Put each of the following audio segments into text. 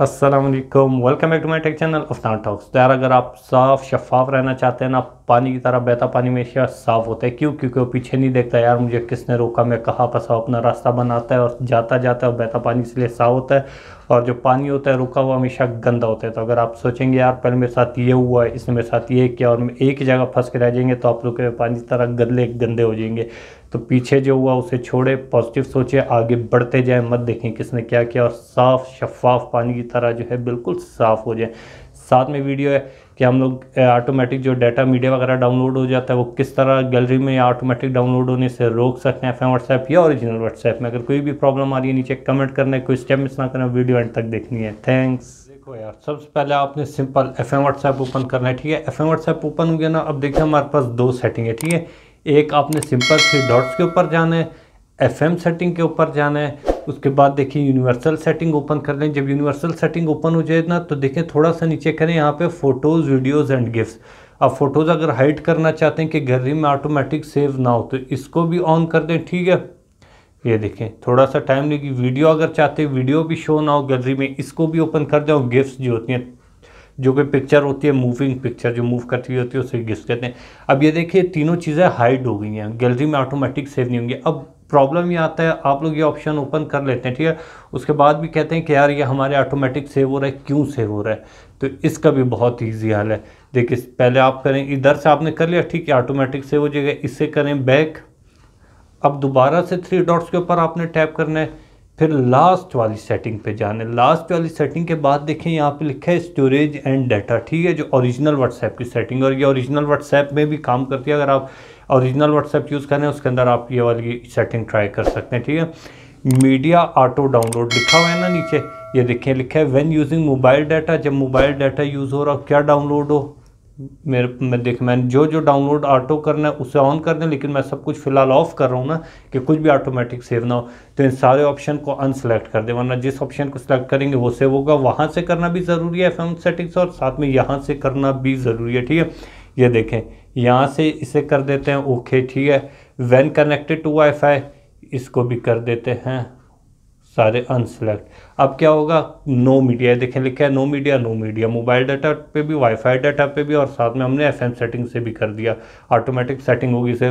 अस्सलाम वालेकुम welcome back to my tech channel Afnan talks यार अगर आप साफ़ शफाफ रहना चाहते हैं ना पानी की तरह बहता पानी हमेशा साफ़ होता है क्यों क्योंकि वो पीछे नहीं देखता यार मुझे किसने रोका मैं कहाँ फंसा अपना रास्ता बनाता है और जाता जाता है और बहता पानी इसलिए साफ होता है और जो पानी होता है रुका हुआ हमेशा गंदा होता है तो अगर आप सोचेंगे यार पहले मेरे साथ ये हुआ है इसने मेरे साथ ये किया और एक ही जगह फंस के रह जाएंगे तो आप रुके हुए पानी तरह गंदे गंदे हो जाएंगे तो पीछे जो हुआ उसे छोड़े पॉजिटिव सोचे आगे बढ़ते जाएं मत देखें किसने क्या किया और साफ़ शफाफ पानी की तरह जो है बिल्कुल साफ़ हो जाए साथ में वीडियो है कि हम लोग ऑटोमेटिक जो डाटा मीडिया वगैरह डाउनलोड हो जाता है वो किस तरह गैलरी में ऑटोमेटिक डाउनलोड होने से रोक सकते हैं एफ व्हाट्सएप या ओरिजिनल व्हाट्सएप में अगर कोई भी प्रॉब्लम आ रही है नीचे कमेंट करना है कोई स्टेप मिस ना करना वीडियो एंड तक देखनी है थैंक्स देखो यार सबसे पहले आपने simple F M WhatsApp open करना है ठीक है एफ एम व्हाट्सएप ओपन हो गया ना अब देखिए हमारे पास दो सेटिंग है ठीक है एक आपने सिंपल से डॉट्स के ऊपर जाना है एफएम सेटिंग के ऊपर जाना है उसके बाद देखिए यूनिवर्सल सेटिंग ओपन कर लें जब यूनिवर्सल सेटिंग ओपन हो जाए ना तो देखें थोड़ा सा नीचे करें यहाँ पे फ़ोटोज़ वीडियोज़ एंड गिफ्ट्स आप फ़ोटोज़ अगर हाइड करना चाहते हैं कि गैलरी में ऑटोमेटिक सेव ना हो तो इसको भी ऑन कर दें ठीक है ये देखें थोड़ा सा टाइम लेगी वीडियो अगर चाहते वीडियो भी शो ना हो गैलरी में इसको भी ओपन कर दें और गिफ्ट जो होती हैं जो कि पिक्चर होती है मूविंग पिक्चर जो मूव करती हुई होती है उसे घिस कहते हैं अब ये देखिए तीनों चीज़ें हाइड हो गई हैं गैलरी में ऑटोमेटिक सेव नहीं होंगी अब प्रॉब्लम ये आता है आप लोग ये ऑप्शन ओपन कर लेते हैं ठीक है उसके बाद भी कहते हैं कि यार ये हमारे ऑटोमेटिक सेव हो रहा है क्यों सेव हो रहा है तो इसका भी बहुत ईजी हाल है देखिए पहले आप करें इधर से आपने कर लिया ठीक है ऑटोमेटिक सेव हो जाएगा इससे करें बैक अब दोबारा से थ्री डॉट्स के ऊपर आपने टैप करना है फिर लास्ट वाली सेटिंग पे जाने लास्ट वाली सेटिंग के बाद देखें यहाँ पे लिखा है स्टोरेज एंड डाटा ठीक है जो ओरिजिनल व्हाट्सएप की सेटिंग और ये ओरिजिनल व्हाट्सएप में भी काम करती है अगर आप ओरिजिनल व्हाट्सएप यूज़ करें उसके अंदर आप ये वाली सेटिंग ट्राई कर सकते हैं ठीक है मीडिया ऑटो डाउनलोड लिखा हुआ है ना नीचे ये देखें लिखा है वेन यूजिंग मोबाइल डाटा जब मोबाइल डाटा यूज़ हो रहा क्या डाउनलोड हो मेरे मैं देख मैंने जो जो डाउनलोड ऑटो करना है उसे ऑन कर दें लेकिन मैं सब कुछ फ़िलहाल ऑफ कर रहा हूँ ना कि कुछ भी ऑटोमेटिक सेव ना हो तो इन सारे ऑप्शन को अनसेलेक्ट कर दें वरना जिस ऑप्शन को सिलेक्ट करेंगे वो सेव होगा वहाँ से करना भी ज़रूरी है एफ सेटिंग्स और साथ में यहाँ से करना भी ज़रूरी है ठीक है ये देखें यहाँ से इसे कर देते हैं ओके ठीक है वैन कनेक्टेड टू वाई इसको भी कर देते हैं सारे अनसेलेक्ट अब क्या होगा नो मीडिया देखें लिखा है no media no media mobile data पे भी वाईफाई डाटा पे भी और साथ में हमने एफएम सेटिंग से भी कर दिया ऑटोमेटिक सेटिंग होगी से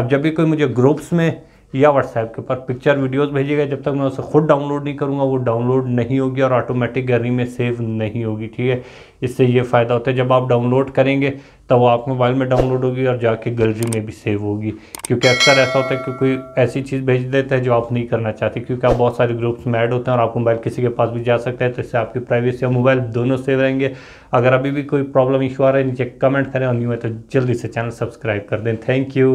अब जब भी कोई मुझे ग्रुप्स में या व्हाट्सएप के ऊपर पिक्चर वीडियोस भेजिएगा जब तक मैं उसे खुद डाउनलोड नहीं करूँगा वो डाउनलोड नहीं होगी और ऑटोमेटिक गैलरी में सेव नहीं होगी ठीक है इससे ये फ़ायदा होता है जब आप डाउनलोड करेंगे तब वो आप मोबाइल में डाउनलोड होगी और जाके गैलरी में भी सेव होगी क्योंकि अक्सर ऐसा होता है कि कोई ऐसी चीज़ भेज देता है जो आप नहीं करना चाहते क्योंकि आप बहुत सारे ग्रुप्स में ऐड होते हैं और आप मोबाइल किसी के पास भी जा सकते हैं तो इससे आपकी प्राइवेसी और मोबाइल दोनों सेव रहेंगे अगर अभी भी कोई प्रॉब्लम इशू आ रहा है नीचे कमेंट करें और न्यू है तो जल्दी से चैनल सब्सक्राइब कर दें थैंक यू